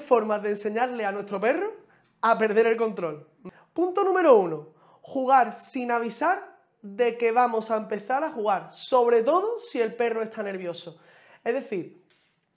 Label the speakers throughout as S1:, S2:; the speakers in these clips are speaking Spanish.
S1: formas de enseñarle a nuestro perro a perder el control. Punto número uno, Jugar sin avisar de que vamos a empezar a jugar, sobre todo si el perro está nervioso. Es decir,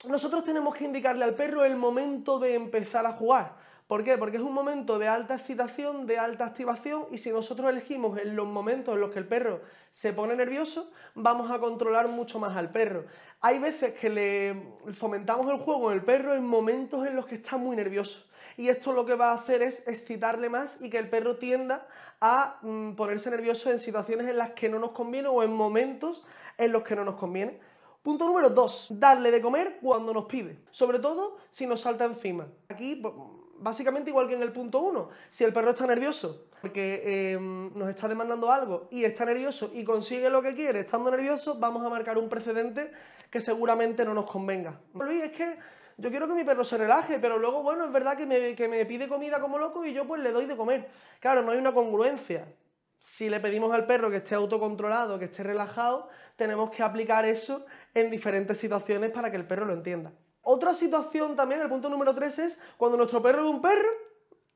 S1: nosotros tenemos que indicarle al perro el momento de empezar a jugar. ¿Por qué? Porque es un momento de alta excitación, de alta activación y si nosotros elegimos en los momentos en los que el perro se pone nervioso, vamos a controlar mucho más al perro. Hay veces que le fomentamos el juego en el perro en momentos en los que está muy nervioso y esto lo que va a hacer es excitarle más y que el perro tienda a mm, ponerse nervioso en situaciones en las que no nos conviene o en momentos en los que no nos conviene. Punto número 2, darle de comer cuando nos pide, sobre todo si nos salta encima. Aquí pues, básicamente igual que en el punto 1. Si el perro está nervioso porque eh, nos está demandando algo y está nervioso y consigue lo que quiere estando nervioso, vamos a marcar un precedente que seguramente no nos convenga. Luis, es que yo quiero que mi perro se relaje, pero luego, bueno, es verdad que me, que me pide comida como loco y yo pues le doy de comer. Claro, no hay una congruencia. Si le pedimos al perro que esté autocontrolado, que esté relajado, tenemos que aplicar eso en diferentes situaciones para que el perro lo entienda. Otra situación también, el punto número 3 es cuando nuestro perro es un perro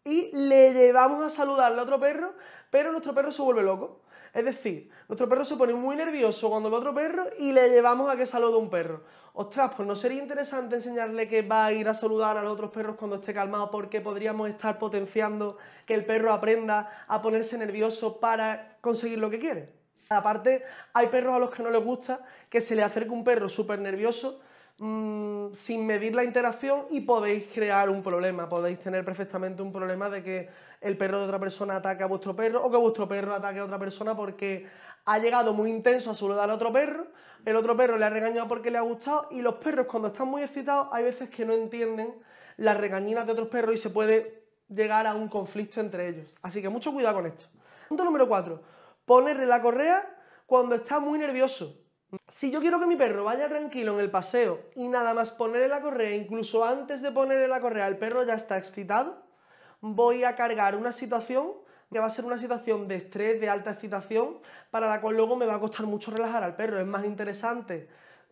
S1: y le llevamos a saludarle a otro perro, pero nuestro perro se vuelve loco. Es decir, nuestro perro se pone muy nervioso cuando el otro perro y le llevamos a que salude a un perro. Ostras, pues no sería interesante enseñarle que va a ir a saludar a los otros perros cuando esté calmado, porque podríamos estar potenciando que el perro aprenda a ponerse nervioso para conseguir lo que quiere. Aparte, hay perros a los que no les gusta que se le acerque un perro súper nervioso Mm, sin medir la interacción y podéis crear un problema. Podéis tener perfectamente un problema de que el perro de otra persona ataque a vuestro perro o que vuestro perro ataque a otra persona porque ha llegado muy intenso a saludar a otro perro, el otro perro le ha regañado porque le ha gustado y los perros cuando están muy excitados hay veces que no entienden las regañinas de otros perros y se puede llegar a un conflicto entre ellos. Así que mucho cuidado con esto. Punto número 4. Ponerle la correa cuando está muy nervioso. Si yo quiero que mi perro vaya tranquilo en el paseo y nada más ponerle la correa, incluso antes de ponerle la correa, el perro ya está excitado, voy a cargar una situación que va a ser una situación de estrés, de alta excitación, para la cual luego me va a costar mucho relajar al perro. Es más interesante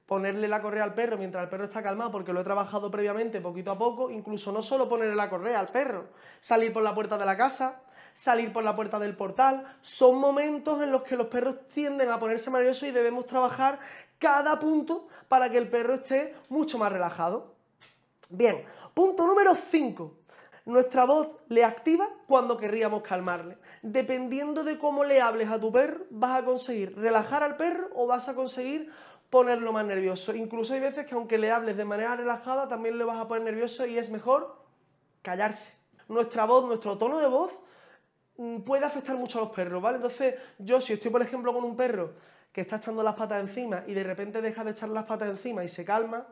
S1: ponerle la correa al perro mientras el perro está calmado, porque lo he trabajado previamente poquito a poco, incluso no solo ponerle la correa al perro, salir por la puerta de la casa, salir por la puerta del portal. Son momentos en los que los perros tienden a ponerse nerviosos y debemos trabajar cada punto para que el perro esté mucho más relajado. Bien, punto número 5. Nuestra voz le activa cuando querríamos calmarle. Dependiendo de cómo le hables a tu perro, vas a conseguir relajar al perro o vas a conseguir ponerlo más nervioso. Incluso hay veces que aunque le hables de manera relajada, también le vas a poner nervioso y es mejor callarse. Nuestra voz, nuestro tono de voz Mm, puede afectar mucho a los perros, ¿vale? Entonces, yo si estoy, por ejemplo, con un perro que está echando las patas encima y de repente deja de echar las patas encima y se calma,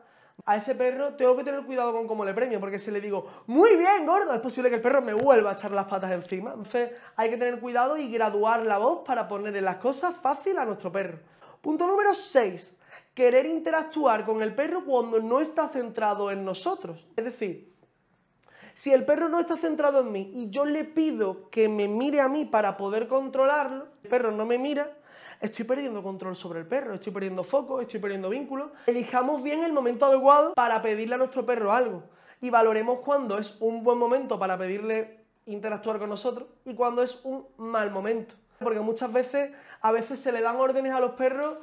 S1: a ese perro tengo que tener cuidado con cómo le premio, porque si le digo, muy bien, gordo, es posible que el perro me vuelva a echar las patas encima. Entonces, hay que tener cuidado y graduar la voz para ponerle las cosas fácil a nuestro perro. Punto número 6. Querer interactuar con el perro cuando no está centrado en nosotros. Es decir, si el perro no está centrado en mí y yo le pido que me mire a mí para poder controlarlo, el perro no me mira, estoy perdiendo control sobre el perro, estoy perdiendo foco, estoy perdiendo vínculo. Elijamos bien el momento adecuado para pedirle a nuestro perro algo y valoremos cuándo es un buen momento para pedirle interactuar con nosotros y cuándo es un mal momento. Porque muchas veces, a veces se le dan órdenes a los perros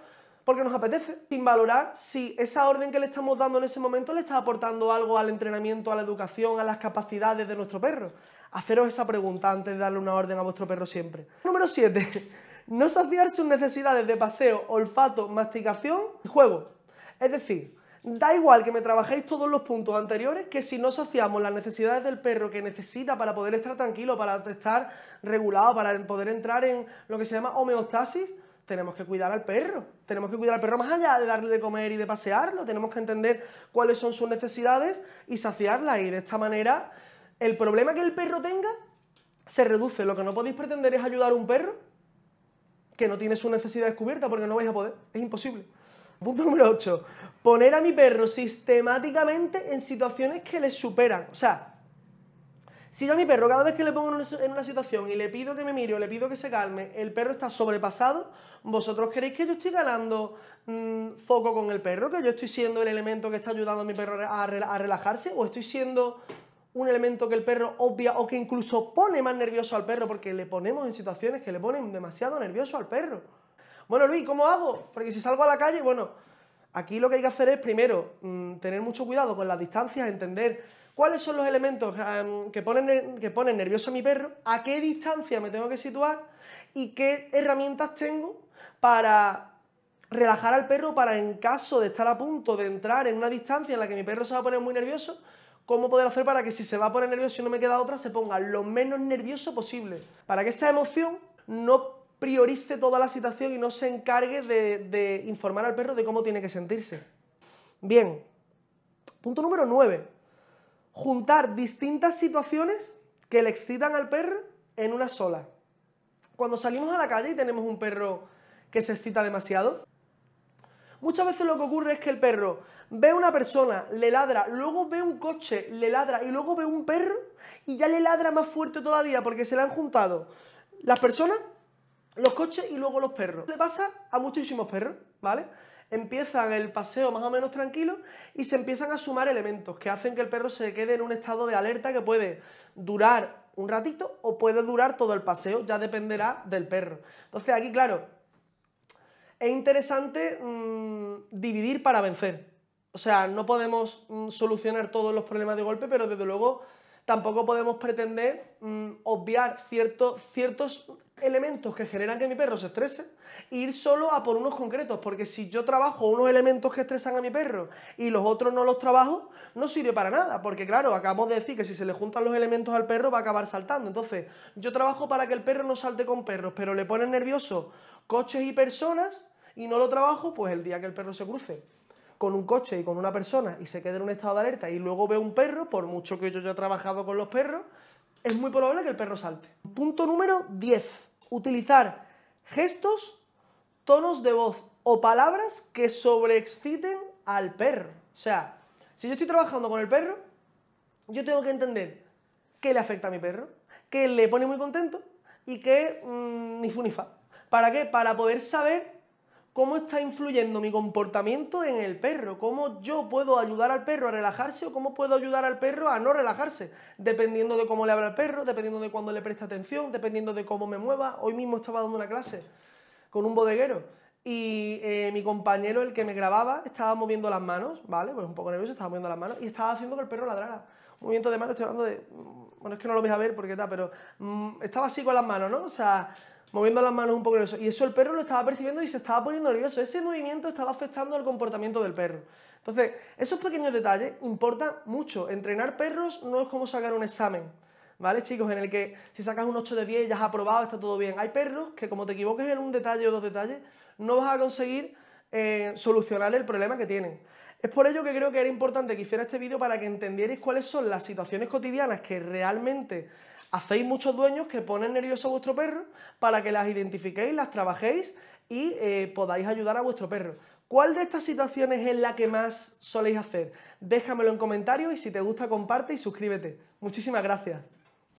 S1: porque nos apetece, sin valorar si esa orden que le estamos dando en ese momento le está aportando algo al entrenamiento, a la educación, a las capacidades de nuestro perro. Haceros esa pregunta antes de darle una orden a vuestro perro siempre. Número 7. No saciar sus necesidades de paseo, olfato, masticación y juego. Es decir, Da igual que me trabajéis todos los puntos anteriores, que si no saciamos las necesidades del perro que necesita para poder estar tranquilo, para estar regulado, para poder entrar en lo que se llama homeostasis, tenemos que cuidar al perro. Tenemos que cuidar al perro más allá de darle de comer y de pasearlo. Tenemos que entender cuáles son sus necesidades y saciarlas. Y de esta manera, el problema que el perro tenga se reduce. Lo que no podéis pretender es ayudar a un perro que no tiene su necesidad descubierta porque no vais a poder. Es imposible. Punto número 8. Poner a mi perro sistemáticamente en situaciones que le superan. O sea, si yo a mi perro, cada vez que le pongo en una situación y le pido que me mire o le pido que se calme, el perro está sobrepasado, ¿vosotros queréis que yo estoy ganando mm, foco con el perro? ¿Que yo estoy siendo el elemento que está ayudando a mi perro a, relajarse? ¿O estoy siendo un elemento que el perro obvia o que incluso pone más nervioso al perro porque le ponemos en situaciones que le ponen demasiado nervioso al perro? Bueno, Luis, ¿cómo hago? Porque si salgo a la calle, bueno, aquí lo que hay que hacer es primero mm, tener mucho cuidado con las distancias, entender ¿Cuáles son los elementos que, ponen, que nervioso a mi perro? ¿A qué distancia me tengo que situar? ¿Y qué herramientas tengo para relajar al perro para en caso de estar a punto de entrar en una distancia en la que mi perro se va a poner muy nervioso, cómo poder hacer para que si se va a poner nervioso y no me queda otra, se ponga lo menos nervioso posible, para que esa emoción no priorice toda la situación y no se encargue de, de informar al perro de cómo tiene que sentirse. Bien, punto número 9 juntar distintas situaciones que le excitan al perro en una sola. Cuando salimos a la calle y tenemos un perro que se excita demasiado, muchas veces lo que ocurre es que el perro ve una persona, le ladra, luego ve un coche, le ladra y luego ve un perro y ya le ladra más fuerte todavía porque se le han juntado las personas, los coches y luego los perros. Le pasa a muchísimos perros, ¿vale? empiezan el paseo más o menos tranquilo y se empiezan a sumar elementos que hacen que el perro se quede en un estado de alerta que puede durar un ratito o puede durar todo el paseo, ya dependerá del perro. Entonces aquí, claro, es interesante mm, dividir para vencer. O sea, no podemos mm, solucionar todos los problemas de golpe, pero desde luego tampoco podemos pretender mm, obviar ciertos elementos que generan que mi perro se estrese ir solo a por unos concretos, porque si yo trabajo unos elementos que estresan a mi perro y los otros no los trabajo, no sirve para nada, porque claro, acabamos de decir que si se le juntan los elementos al perro va a acabar saltando. Entonces, yo trabajo para que el perro no salte con perros, pero le ponen nervioso coches y personas y no lo trabajo, pues el día que el perro se cruce con un coche y con una persona y se quede en un estado de alerta y luego ve un perro, por mucho que yo haya trabajado con los perros, es muy probable que el perro salte. Punto número 10. Utilizar gestos tonos de voz o palabras que sobreexciten al perro. O sea, si yo estoy trabajando con el perro, yo tengo que entender qué le afecta a mi perro, qué le pone muy contento y qué mm, fun ni fa. ¿Para qué? Para poder saber cómo está influyendo mi comportamiento en el perro, cómo yo puedo ayudar al perro a relajarse o cómo puedo ayudar al perro a no relajarse, dependiendo de cómo le habla al perro, dependiendo de cuándo le presta atención, dependiendo de cómo me mueva. Hoy mismo estaba dando una clase con un bodeguero. Y eh, mi compañero, el que me grababa, estaba moviendo las manos, ¿vale? Pues un poco nervioso, estaba moviendo las manos y estaba haciendo que el perro ladrara. Un movimiento de manos, estoy hablando de. Mm, bueno, es que no lo vais a ver porque está, pero mm, estaba así con las manos, ¿no? O sea, moviendo las manos un poco nervioso. Y eso el perro lo estaba percibiendo y se estaba poniendo nervioso. Ese movimiento estaba afectando el comportamiento del perro. Entonces, esos pequeños detalles importan mucho. Entrenar perros no es como sacar un examen. ¿vale, chicos? En el que si sacas un 8 de 10 ya has aprobado, está todo bien. Hay perros que como te equivoques en un detalle o dos detalles, no vas a conseguir eh, solucionar el problema que tienen. Es por ello que creo que era importante que hiciera este vídeo para que entendierais cuáles son las situaciones cotidianas que realmente hacéis muchos dueños que ponen nervioso a vuestro perro para que las identifiquéis, las trabajéis y eh, podáis ayudar a vuestro perro. ¿Cuál de estas situaciones es la que más soléis hacer? Déjamelo en comentarios y si te gusta comparte y suscríbete. Muchísimas gracias.